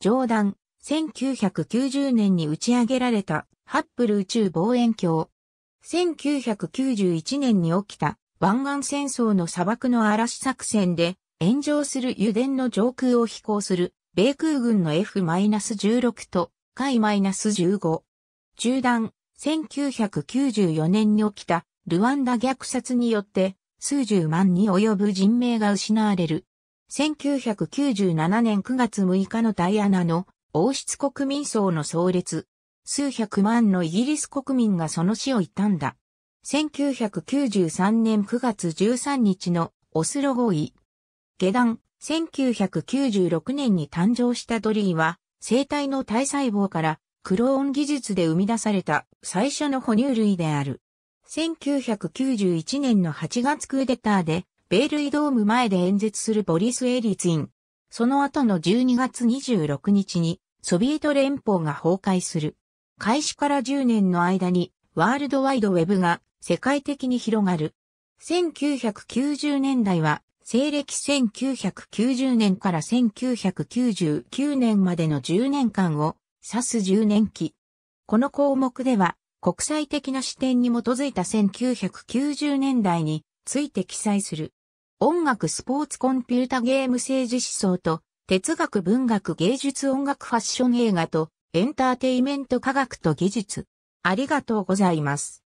上段、1990年に打ち上げられたハッブル宇宙望遠鏡。1991年に起きた湾岸戦争の砂漠の嵐作戦で炎上する油田の上空を飛行する米空軍の F-16 と海 -15。中段、1994年に起きたルワンダ虐殺によって数十万に及ぶ人命が失われる1997年9月6日のダイアナの王室国民層の創列、数百万のイギリス国民がその死を悼んだ。1993年9月13日のオスロ合意。下段、1996年に誕生したドリーは、生体の体細胞からクローン技術で生み出された最初の哺乳類である。1991年の8月クーデターで米類ドーム前で演説するボリス・エリツィン。その後の12月26日にソビエト連邦が崩壊する。開始から10年の間にワールドワイドウェブが世界的に広がる。1990年代は西暦1990年から1999年までの10年間を指す10年期。この項目では国際的な視点に基づいた1990年代について記載する。音楽スポーツコンピュータゲーム政治思想と、哲学文学芸術音楽ファッション映画と、エンターテイメント科学と技術。ありがとうございます。